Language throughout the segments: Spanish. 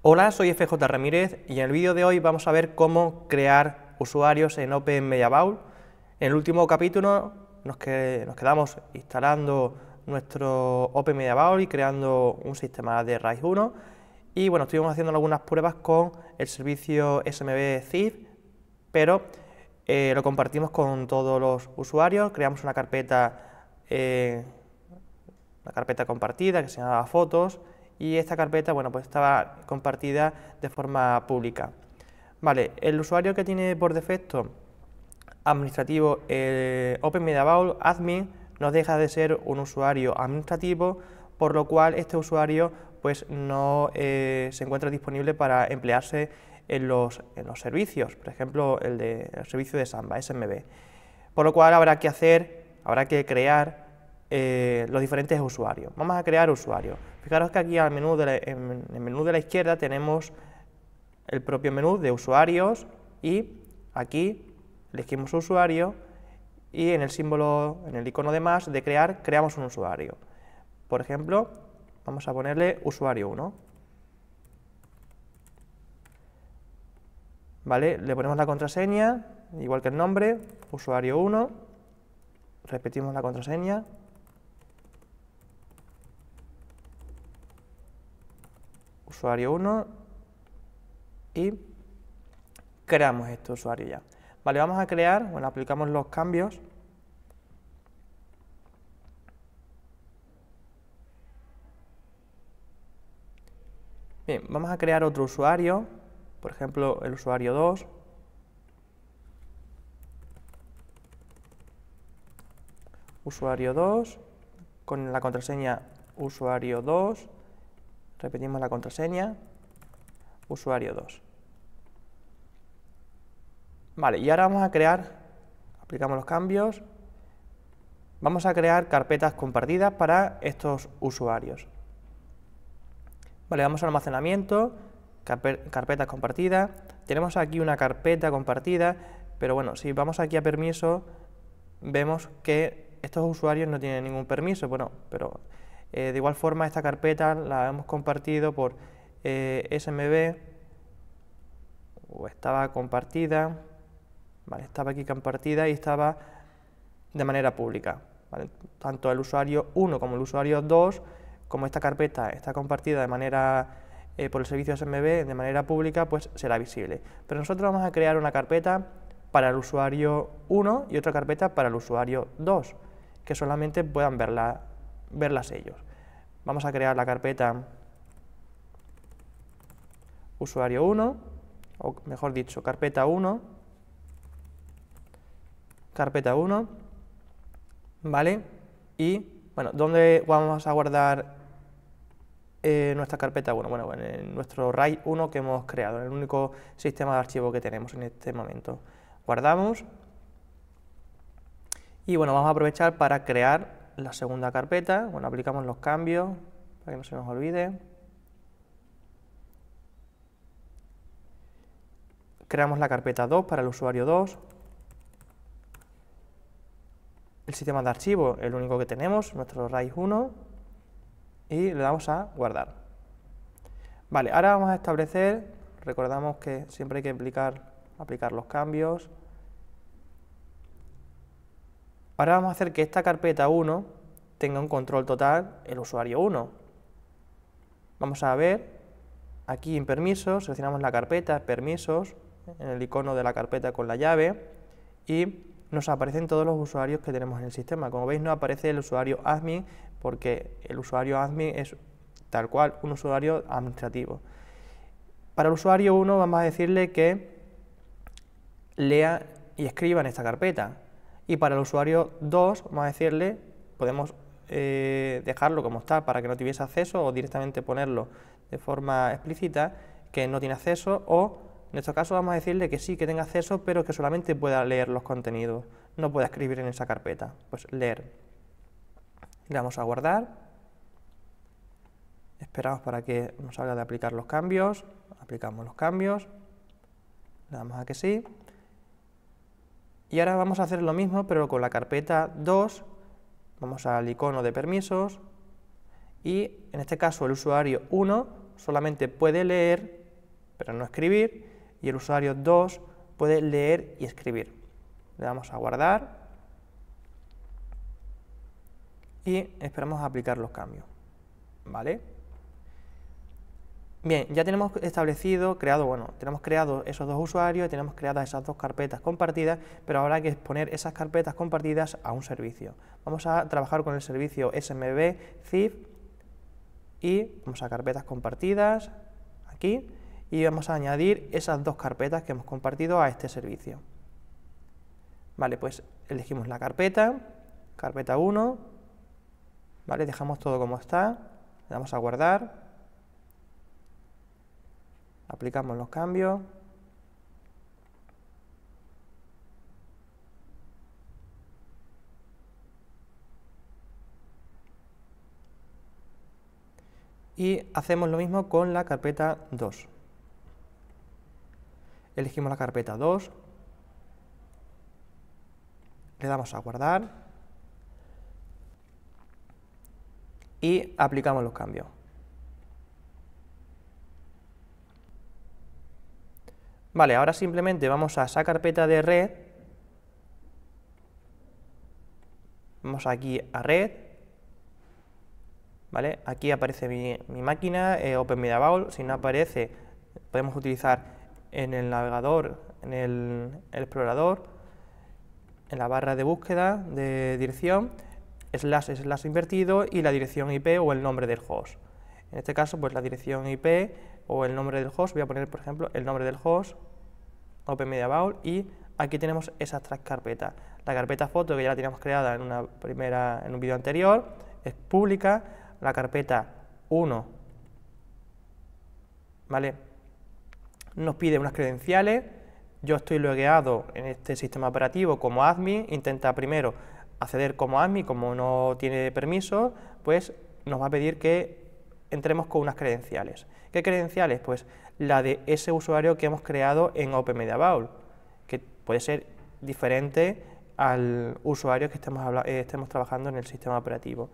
Hola, soy FJ Ramírez y en el vídeo de hoy vamos a ver cómo crear usuarios en Open Media En el último capítulo nos, quedamos instalando nuestro Open Media y creando un sistema de RAID 1 y bueno, estuvimos haciendo algunas pruebas con el servicio SMB Zip, pero eh, lo compartimos con todos los usuarios, creamos una carpeta, eh, una carpeta compartida que se llamaba fotos y esta carpeta bueno, pues estaba compartida de forma pública. Vale, el usuario que tiene por defecto administrativo el eh, Open admin no deja de ser un usuario administrativo, por lo cual este usuario pues no eh, se encuentra disponible para emplearse en los, los servicios, por ejemplo el, de, el servicio de Samba, SMB. Por lo cual habrá que hacer, habrá que crear eh, los diferentes usuarios. Vamos a crear usuarios. Fijaros que aquí en el menú de la izquierda tenemos el propio menú de usuarios y aquí elegimos usuario y en el símbolo, en el icono de más de crear, creamos un usuario. Por ejemplo, vamos a ponerle usuario 1. ¿Vale? Le ponemos la contraseña, igual que el nombre, usuario 1, repetimos la contraseña, usuario 1 y creamos este usuario ya. Vale, vamos a crear, bueno, aplicamos los cambios. Bien, vamos a crear otro usuario, por ejemplo, el usuario 2. Usuario 2, con la contraseña usuario 2. Repetimos la contraseña, usuario 2. Vale, y ahora vamos a crear, aplicamos los cambios, vamos a crear carpetas compartidas para estos usuarios. Vale, vamos al almacenamiento, carpetas compartidas, tenemos aquí una carpeta compartida, pero bueno, si vamos aquí a permiso, vemos que estos usuarios no tienen ningún permiso, bueno, pero eh, de igual forma, esta carpeta la hemos compartido por eh, SMB, o estaba compartida, estaba aquí compartida y estaba de manera pública. Tanto el usuario 1 como el usuario 2, como esta carpeta está compartida de manera eh, por el servicio SMB de manera pública, pues será visible. Pero nosotros vamos a crear una carpeta para el usuario 1 y otra carpeta para el usuario 2, que solamente puedan verla verlas ellos. Vamos a crear la carpeta usuario 1, o mejor dicho, carpeta 1, carpeta 1, ¿vale? Y, bueno, ¿dónde vamos a guardar eh, nuestra carpeta 1? Bueno, bueno, en nuestro RAID 1 que hemos creado, en el único sistema de archivo que tenemos en este momento. Guardamos. Y bueno, vamos a aprovechar para crear la segunda carpeta, bueno, aplicamos los cambios para que no se nos olvide. Creamos la carpeta 2 para el usuario 2. El sistema de archivo, el único que tenemos, nuestro RAID 1. Y le damos a guardar. Vale, ahora vamos a establecer, recordamos que siempre hay que aplicar, aplicar los cambios, Ahora vamos a hacer que esta carpeta 1 tenga un control total el usuario 1. Vamos a ver, aquí en permisos, seleccionamos la carpeta, permisos, en el icono de la carpeta con la llave, y nos aparecen todos los usuarios que tenemos en el sistema. Como veis no aparece el usuario admin porque el usuario admin es tal cual un usuario administrativo. Para el usuario 1 vamos a decirle que lea y escriba en esta carpeta. Y para el usuario 2, vamos a decirle, podemos eh, dejarlo como está para que no tuviese acceso o directamente ponerlo de forma explícita que no tiene acceso o en este caso vamos a decirle que sí que tenga acceso pero que solamente pueda leer los contenidos, no pueda escribir en esa carpeta, pues leer. Le damos a guardar, esperamos para que nos salga de aplicar los cambios, aplicamos los cambios, le damos a que sí y ahora vamos a hacer lo mismo, pero con la carpeta 2, vamos al icono de permisos, y en este caso el usuario 1 solamente puede leer, pero no escribir, y el usuario 2 puede leer y escribir. Le damos a guardar, y esperamos a aplicar los cambios. ¿Vale? Bien, ya tenemos establecido, creado, bueno, tenemos creado esos dos usuarios tenemos creadas esas dos carpetas compartidas, pero ahora hay que exponer esas carpetas compartidas a un servicio. Vamos a trabajar con el servicio smb CIF y vamos a carpetas compartidas, aquí, y vamos a añadir esas dos carpetas que hemos compartido a este servicio. Vale, pues elegimos la carpeta, carpeta 1, ¿vale? dejamos todo como está, le damos a guardar, Aplicamos los cambios. Y hacemos lo mismo con la carpeta 2. Elegimos la carpeta 2. Le damos a guardar. Y aplicamos los cambios. Vale, ahora simplemente vamos a esa carpeta de red. Vamos aquí a red. Vale, aquí aparece mi, máquina, eh, Open Si no aparece, podemos utilizar en el navegador, en el, explorador, en la barra de búsqueda de dirección, slash, slash invertido y la dirección IP o el nombre del host. En este caso, pues la dirección IP o el nombre del host, voy a poner por ejemplo el nombre del host, Open Media y aquí tenemos esas tres carpetas. La carpeta foto que ya la teníamos creada en, una primera, en un vídeo anterior es pública, la carpeta 1 ¿vale? nos pide unas credenciales, yo estoy logueado en este sistema operativo como admin, intenta primero acceder como admin, como no tiene permiso, pues nos va a pedir que entremos con unas credenciales. ¿Qué credenciales? Pues la de ese usuario que hemos creado en OpenMediaVault, que puede ser diferente al usuario que eh, estemos, trabajando en el sistema operativo.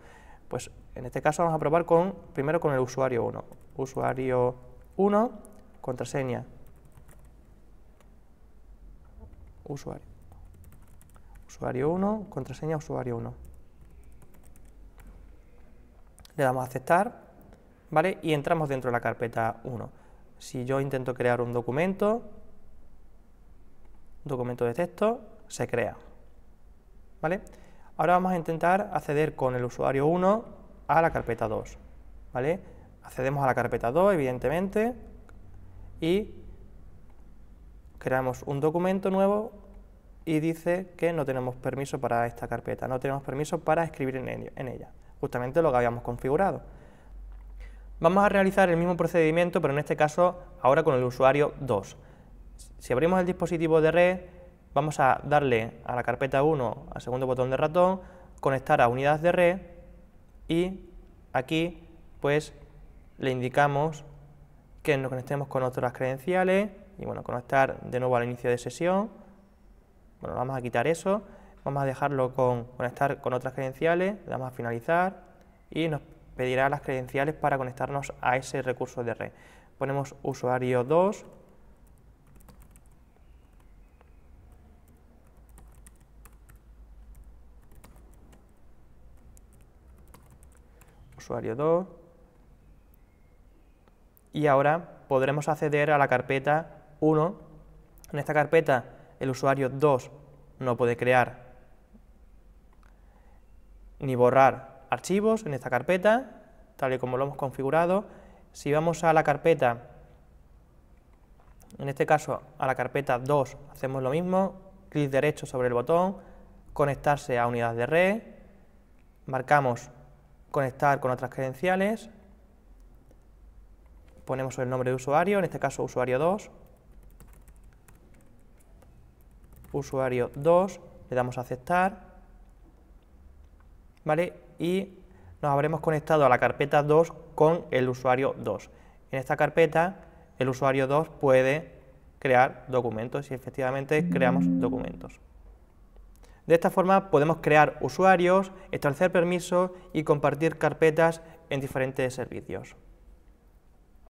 Pues en este caso vamos a probar con, primero con el usuario 1. Usuario 1, contraseña. Usuario. Usuario 1, contraseña usuario 1. Le damos a aceptar y entramos dentro de la carpeta 1. Si yo intento crear un documento, documento de texto, se crea, ¿vale? Ahora vamos a intentar acceder con el usuario 1 a la carpeta 2, ¿vale? Accedemos a la carpeta 2, evidentemente, y creamos un documento nuevo y dice que no tenemos permiso para esta carpeta, no tenemos permiso para escribir en ella, justamente lo que habíamos configurado. Vamos a realizar el mismo procedimiento, pero en este caso ahora con el usuario 2. Si abrimos el dispositivo de red, vamos a darle a la carpeta 1, al segundo botón de ratón, conectar a unidades de red y aquí pues le indicamos que nos conectemos con otras credenciales y bueno, conectar de nuevo al inicio de sesión. Bueno, vamos a quitar eso, vamos a dejarlo con conectar con otras credenciales, le damos a finalizar y nos pedirá las credenciales para conectarnos a ese recurso de red. Ponemos usuario 2. Usuario 2. Y ahora podremos acceder a la carpeta 1. En esta carpeta el usuario 2 no puede crear ni borrar archivos, en esta carpeta, tal y como lo hemos configurado. Si vamos a la carpeta, en este caso a la carpeta 2, hacemos lo mismo, clic derecho sobre el botón, conectarse a unidad de red, marcamos conectar con otras credenciales, ponemos el nombre de usuario, en este caso usuario 2, usuario 2, le damos a aceptar, ¿vale? y nos habremos conectado a la carpeta 2 con el usuario 2. En esta carpeta el usuario 2 puede crear documentos y efectivamente creamos documentos. De esta forma podemos crear usuarios, establecer permisos y compartir carpetas en diferentes servicios.